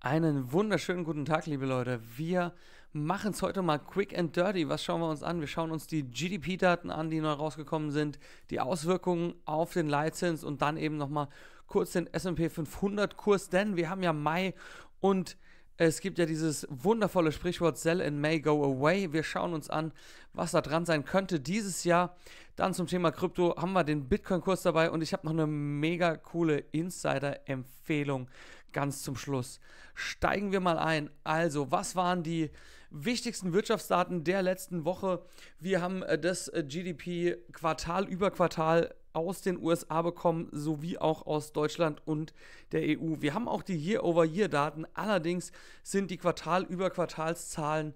Einen wunderschönen guten Tag, liebe Leute. Wir machen es heute mal quick and dirty. Was schauen wir uns an? Wir schauen uns die GDP-Daten an, die neu rausgekommen sind, die Auswirkungen auf den Leitzins und dann eben nochmal kurz den SP 500-Kurs, denn wir haben ja Mai und es gibt ja dieses wundervolle Sprichwort Sell in May, Go Away. Wir schauen uns an, was da dran sein könnte dieses Jahr. Dann zum Thema Krypto haben wir den Bitcoin-Kurs dabei und ich habe noch eine mega coole Insider-Empfehlung ganz zum Schluss. Steigen wir mal ein. Also, was waren die wichtigsten Wirtschaftsdaten der letzten Woche? Wir haben äh, das äh, GDP Quartal über Quartal aus den USA bekommen, sowie auch aus Deutschland und der EU. Wir haben auch die Year-over-Year-Daten, allerdings sind die Quartal über Quartalszahlen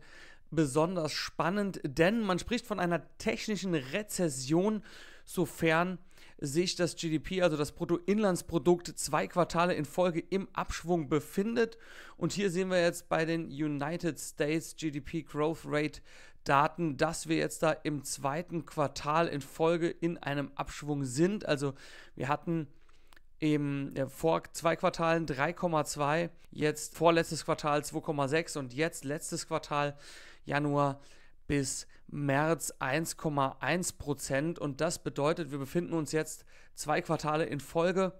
besonders spannend, denn man spricht von einer technischen Rezession, sofern sich das GDP, also das Bruttoinlandsprodukt, zwei Quartale in Folge im Abschwung befindet. Und hier sehen wir jetzt bei den United States GDP Growth Rate Daten, dass wir jetzt da im zweiten Quartal in Folge in einem Abschwung sind. Also wir hatten im äh, vor zwei Quartalen 3,2, jetzt vorletztes Quartal 2,6 und jetzt letztes Quartal Januar bis März 1,1 Prozent. Und das bedeutet, wir befinden uns jetzt zwei Quartale in Folge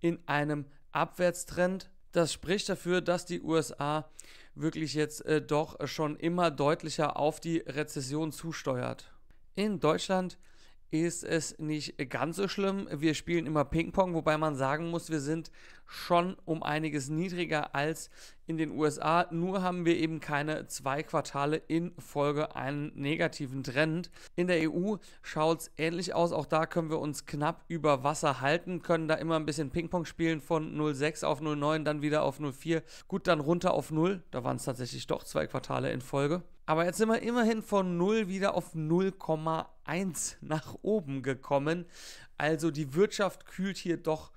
in einem Abwärtstrend. Das spricht dafür, dass die USA wirklich jetzt äh, doch schon immer deutlicher auf die Rezession zusteuert. In Deutschland ist es nicht ganz so schlimm. Wir spielen immer Ping-Pong, wobei man sagen muss, wir sind schon um einiges niedriger als in den USA. Nur haben wir eben keine zwei Quartale in Folge einen negativen Trend. In der EU schaut es ähnlich aus. Auch da können wir uns knapp über Wasser halten, können da immer ein bisschen Ping-Pong spielen von 0,6 auf 0,9, dann wieder auf 0,4. Gut, dann runter auf 0. Da waren es tatsächlich doch zwei Quartale in Folge. Aber jetzt sind wir immerhin von 0 wieder auf 0,1 nach oben gekommen. Also die Wirtschaft kühlt hier doch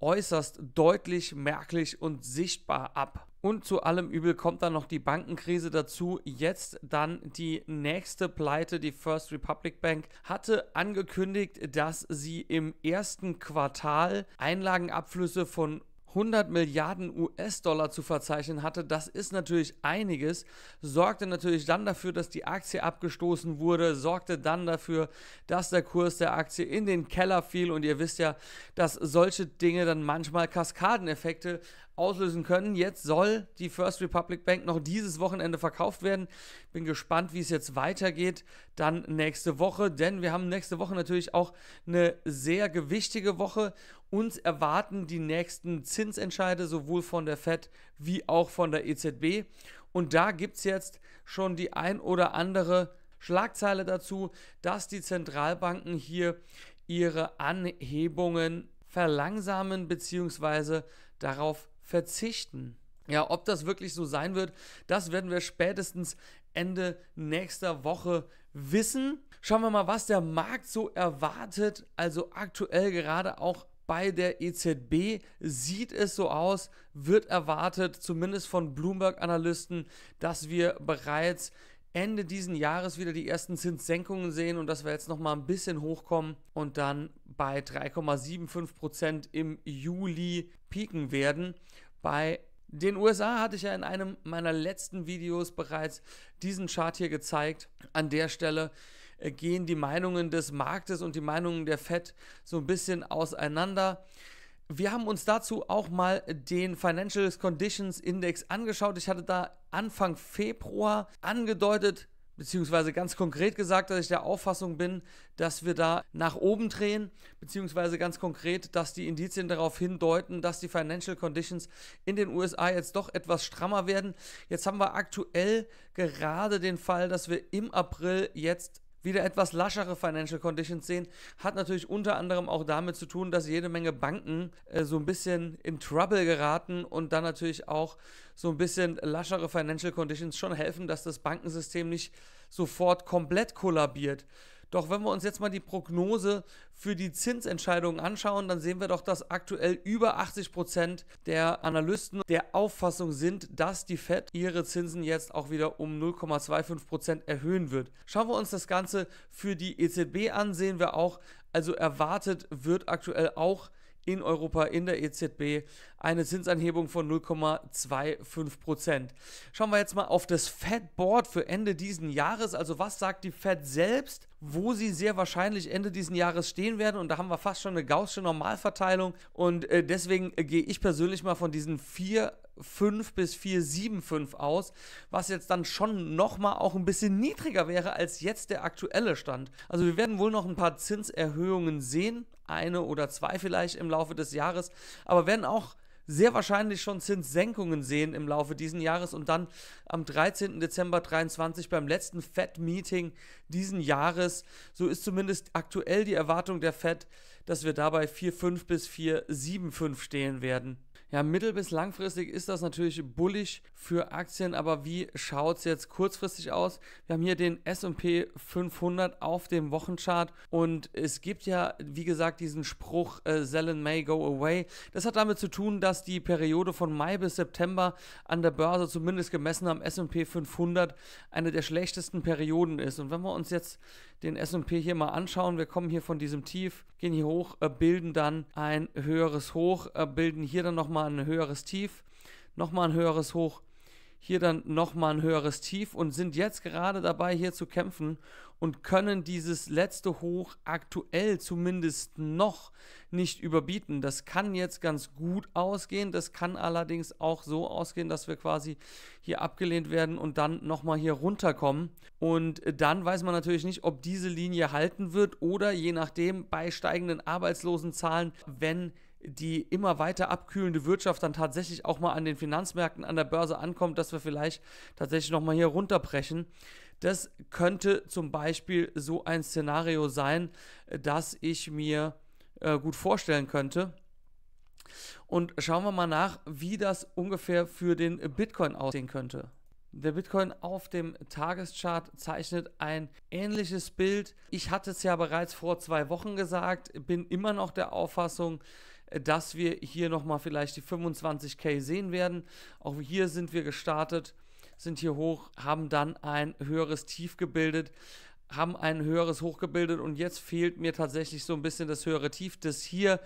äußerst deutlich, merklich und sichtbar ab. Und zu allem Übel kommt dann noch die Bankenkrise dazu. Jetzt dann die nächste Pleite. Die First Republic Bank hatte angekündigt, dass sie im ersten Quartal Einlagenabflüsse von 100 Milliarden US-Dollar zu verzeichnen hatte, das ist natürlich einiges, sorgte natürlich dann dafür, dass die Aktie abgestoßen wurde, sorgte dann dafür, dass der Kurs der Aktie in den Keller fiel und ihr wisst ja, dass solche Dinge dann manchmal Kaskadeneffekte auslösen können. Jetzt soll die First Republic Bank noch dieses Wochenende verkauft werden. Bin gespannt, wie es jetzt weitergeht. Dann nächste Woche, denn wir haben nächste Woche natürlich auch eine sehr gewichtige Woche. Uns erwarten die nächsten Zinsentscheide sowohl von der Fed wie auch von der EZB. Und da gibt es jetzt schon die ein oder andere Schlagzeile dazu, dass die Zentralbanken hier ihre Anhebungen verlangsamen bzw. darauf verzichten. Ja, ob das wirklich so sein wird, das werden wir spätestens Ende nächster Woche wissen. Schauen wir mal, was der Markt so erwartet. Also aktuell gerade auch bei der EZB sieht es so aus, wird erwartet, zumindest von Bloomberg-Analysten, dass wir bereits Ende diesen Jahres wieder die ersten Zinssenkungen sehen und dass wir jetzt nochmal ein bisschen hochkommen und dann bei 3,75 Prozent im Juli peaken werden. Bei den USA hatte ich ja in einem meiner letzten Videos bereits diesen Chart hier gezeigt. An der Stelle äh, gehen die Meinungen des Marktes und die Meinungen der Fed so ein bisschen auseinander. Wir haben uns dazu auch mal den Financial Conditions Index angeschaut. Ich hatte da Anfang Februar angedeutet, beziehungsweise ganz konkret gesagt, dass ich der Auffassung bin, dass wir da nach oben drehen, beziehungsweise ganz konkret, dass die Indizien darauf hindeuten, dass die Financial Conditions in den USA jetzt doch etwas strammer werden. Jetzt haben wir aktuell gerade den Fall, dass wir im April jetzt wieder etwas laschere Financial Conditions sehen, hat natürlich unter anderem auch damit zu tun, dass jede Menge Banken äh, so ein bisschen in Trouble geraten und dann natürlich auch so ein bisschen laschere Financial Conditions schon helfen, dass das Bankensystem nicht sofort komplett kollabiert. Doch wenn wir uns jetzt mal die Prognose für die Zinsentscheidungen anschauen, dann sehen wir doch, dass aktuell über 80 Prozent der Analysten der Auffassung sind, dass die Fed ihre Zinsen jetzt auch wieder um 0,25 Prozent erhöhen wird. Schauen wir uns das Ganze für die EZB an, sehen wir auch, also erwartet wird aktuell auch in Europa, in der EZB, eine Zinsanhebung von 0,25 Prozent. Schauen wir jetzt mal auf das Fed Board für Ende diesen Jahres. Also was sagt die Fed selbst? wo sie sehr wahrscheinlich Ende diesen Jahres stehen werden. Und da haben wir fast schon eine gaußsche Normalverteilung. Und äh, deswegen äh, gehe ich persönlich mal von diesen vier 5 bis 475 aus, was jetzt dann schon nochmal auch ein bisschen niedriger wäre als jetzt der aktuelle Stand. Also wir werden wohl noch ein paar Zinserhöhungen sehen, eine oder zwei vielleicht im Laufe des Jahres, aber werden auch sehr wahrscheinlich schon Zinssenkungen sehen im Laufe dieses Jahres und dann am 13. Dezember 2023 beim letzten Fed-Meeting diesen Jahres. So ist zumindest aktuell die Erwartung der Fed, dass wir dabei 4,5 bis 4,75 stehen werden. Ja, mittel- bis langfristig ist das natürlich bullig für Aktien, aber wie schaut es jetzt kurzfristig aus? Wir haben hier den SP 500 auf dem Wochenchart und es gibt ja, wie gesagt, diesen Spruch, äh, sell in May, go away. Das hat damit zu tun, dass die Periode von Mai bis September an der Börse, zumindest gemessen am SP 500, eine der schlechtesten Perioden ist. Und wenn wir uns jetzt den SP hier mal anschauen, wir kommen hier von diesem Tief, gehen hier hoch, äh, bilden dann ein höheres Hoch, äh, bilden hier dann nochmal nochmal ein höheres Tief, nochmal ein höheres Hoch, hier dann nochmal ein höheres Tief und sind jetzt gerade dabei, hier zu kämpfen und können dieses letzte Hoch aktuell zumindest noch nicht überbieten. Das kann jetzt ganz gut ausgehen. Das kann allerdings auch so ausgehen, dass wir quasi hier abgelehnt werden und dann nochmal hier runterkommen. Und dann weiß man natürlich nicht, ob diese Linie halten wird oder je nachdem bei steigenden Arbeitslosenzahlen, wenn die immer weiter abkühlende Wirtschaft dann tatsächlich auch mal an den Finanzmärkten, an der Börse ankommt, dass wir vielleicht tatsächlich nochmal hier runterbrechen. Das könnte zum Beispiel so ein Szenario sein, äh, das ich mir äh, gut vorstellen könnte. Und schauen wir mal nach, wie das ungefähr für den Bitcoin aussehen könnte. Der Bitcoin auf dem Tageschart zeichnet ein ähnliches Bild. Ich hatte es ja bereits vor zwei Wochen gesagt, bin immer noch der Auffassung, dass wir hier nochmal vielleicht die 25k sehen werden. Auch hier sind wir gestartet, sind hier hoch, haben dann ein höheres Tief gebildet, haben ein höheres Hoch gebildet und jetzt fehlt mir tatsächlich so ein bisschen das höhere Tief. Das hier,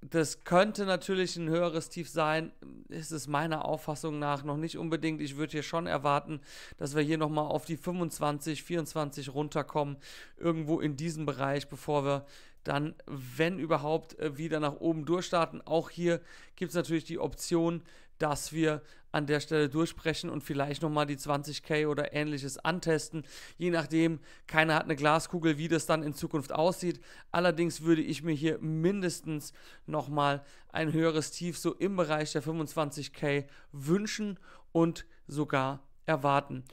das könnte natürlich ein höheres Tief sein, ist es meiner Auffassung nach noch nicht unbedingt. Ich würde hier schon erwarten, dass wir hier nochmal auf die 25, 24 runterkommen, irgendwo in diesem Bereich, bevor wir dann, wenn überhaupt, äh, wieder nach oben durchstarten. Auch hier gibt es natürlich die Option, dass wir an der Stelle durchbrechen und vielleicht nochmal die 20k oder ähnliches antesten. Je nachdem, keiner hat eine Glaskugel, wie das dann in Zukunft aussieht. Allerdings würde ich mir hier mindestens nochmal ein höheres Tief so im Bereich der 25k wünschen und sogar erwarten.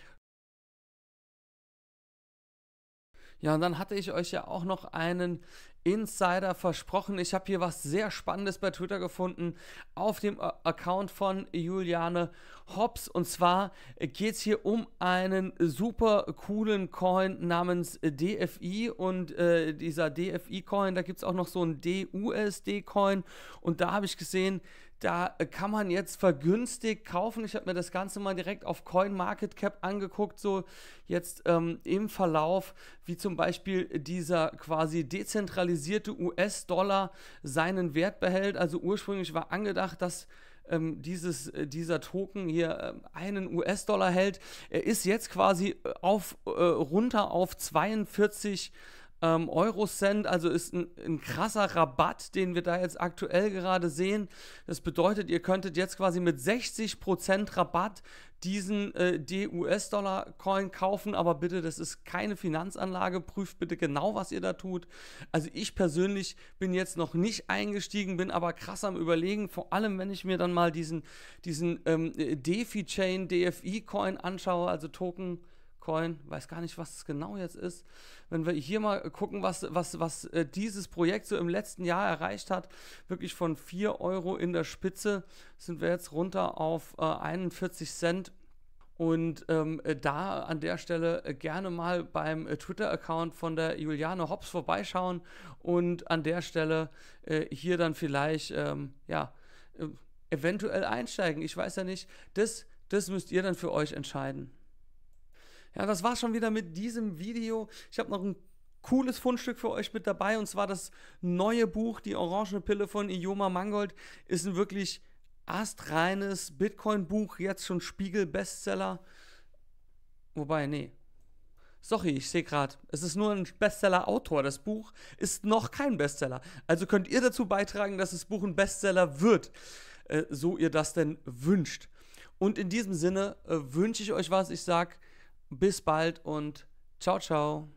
Ja, und dann hatte ich euch ja auch noch einen Insider versprochen. Ich habe hier was sehr Spannendes bei Twitter gefunden auf dem Account von Juliane Hobbs. Und zwar geht es hier um einen super coolen Coin namens DFI. Und äh, dieser DFI-Coin, da gibt es auch noch so einen DUSD-Coin. Und da habe ich gesehen, da kann man jetzt vergünstigt kaufen. Ich habe mir das Ganze mal direkt auf CoinMarketCap angeguckt, so jetzt ähm, im Verlauf, wie zum Beispiel dieser quasi dezentralisierte US-Dollar seinen Wert behält. Also ursprünglich war angedacht, dass ähm, dieses, äh, dieser Token hier äh, einen US-Dollar hält. Er ist jetzt quasi äh, auf, äh, runter auf 42 Dollar ähm, Eurocent, also ist ein, ein, krasser Rabatt, den wir da jetzt aktuell gerade sehen. Das bedeutet, ihr könntet jetzt quasi mit 60% Rabatt diesen äh, DUS-Dollar-Coin kaufen, aber bitte, das ist keine Finanzanlage, prüft bitte genau, was ihr da tut. Also ich persönlich bin jetzt noch nicht eingestiegen, bin aber krass am Überlegen, vor allem wenn ich mir dann mal diesen, diesen ähm, äh, DeFi-Chain, DFI-Coin anschaue, also Token Coin, weiß gar nicht, was es genau jetzt ist. Wenn wir hier mal gucken, was, was, was äh, dieses Projekt so im letzten Jahr erreicht hat, wirklich von 4 Euro in der Spitze sind wir jetzt runter auf äh, 41 Cent. Und ähm, äh, da an der Stelle äh, gerne mal beim äh, Twitter-Account von der Juliane Hobbs vorbeischauen und an der Stelle äh, hier dann vielleicht, ähm, ja, äh, eventuell einsteigen. Ich weiß ja nicht, das, das müsst ihr dann für euch entscheiden. Ja, das war schon wieder mit diesem Video. Ich habe noch ein cooles Fundstück für euch mit dabei und zwar das neue Buch Die orange Pille von Ioma Mangold ist ein wirklich astreines Bitcoin Buch, jetzt schon Spiegel Bestseller. Wobei nee. Sorry, ich sehe gerade, es ist nur ein Bestseller-Autor. Das Buch ist noch kein Bestseller. Also könnt ihr dazu beitragen, dass das Buch ein Bestseller wird, äh, so ihr das denn wünscht. Und in diesem Sinne äh, wünsche ich euch was. Ich sage bis bald und ciao, ciao.